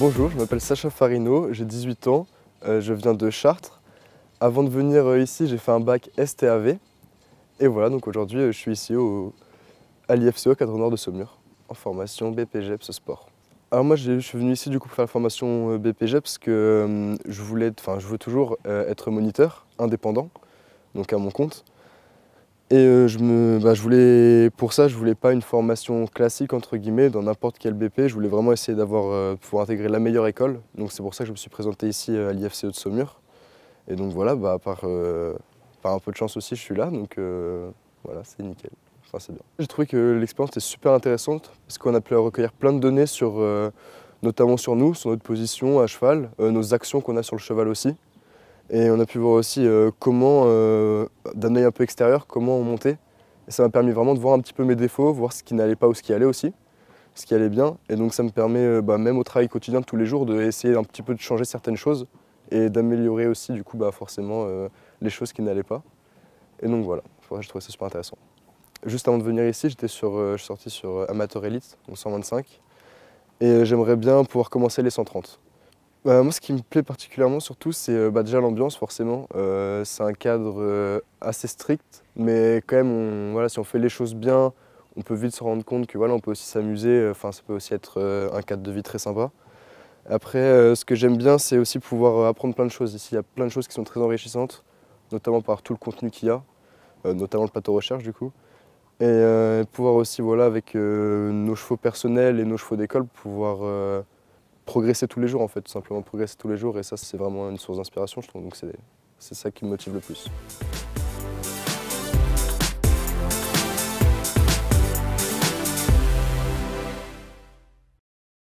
Bonjour, je m'appelle Sacha Farino, j'ai 18 ans, euh, je viens de Chartres. Avant de venir euh, ici, j'ai fait un bac STAV. Et voilà, donc aujourd'hui, euh, je suis ici au, à l'IFCO, cadre nord de Saumur, en formation BPGEPS Sport. Alors moi, je suis venu ici du coup pour faire la formation BPGEPS que je voulais, enfin je veux toujours être moniteur, indépendant, donc à mon compte. Et euh, je, me, bah, je voulais, pour ça, je ne voulais pas une formation classique, entre guillemets, dans n'importe quel BP. Je voulais vraiment essayer d'avoir, euh, pouvoir intégrer la meilleure école. Donc c'est pour ça que je me suis présenté ici euh, à l'IFCE de Saumur. Et donc voilà, bah, par, par un peu de chance aussi, je suis là. Donc voilà, c'est nickel. Enfin, c'est bien. J'ai trouvé que l'expérience était super intéressante parce qu'on a pu recueillir plein de données sur, notamment sur nous, sur notre position à cheval, nos actions qu'on a sur le cheval aussi. Et on a pu voir aussi comment d'un œil un peu extérieur comment on montait. Et ça m'a permis vraiment de voir un petit peu mes défauts, voir ce qui n'allait pas ou ce qui allait aussi, ce qui allait bien. Et donc ça me permet, euh, bah, même au travail quotidien de tous les jours, d'essayer un petit peu de changer certaines choses et d'améliorer aussi, du coup, bah, forcément, euh, les choses qui n'allaient pas. Et donc voilà, je trouvais ça super intéressant. Juste avant de venir ici, sur, euh, je suis sorti sur Amateur Elite, donc 125, et j'aimerais bien pouvoir commencer les 130. Bah, moi, ce qui me plaît particulièrement, surtout, c'est euh, bah, déjà l'ambiance, forcément. Euh, c'est un cadre euh, assez strict, mais quand même, voilà, si on fait les choses bien, on peut vite se rendre compte que voilà, on peut aussi s'amuser. Enfin, ça peut aussi être un cadre de vie très sympa. Après, ce que j'aime bien, c'est aussi pouvoir apprendre plein de choses. Ici, il y a plein de choses qui sont très enrichissantes, notamment par tout le contenu qu'il y a, notamment le plateau recherche, du coup. Et pouvoir aussi, voilà, avec nos chevaux personnels et nos chevaux d'école, pouvoir progresser tous les jours en fait, tout simplement progresser tous les jours et ça c'est vraiment une source d'inspiration je trouve donc c'est ça qui me motive le plus.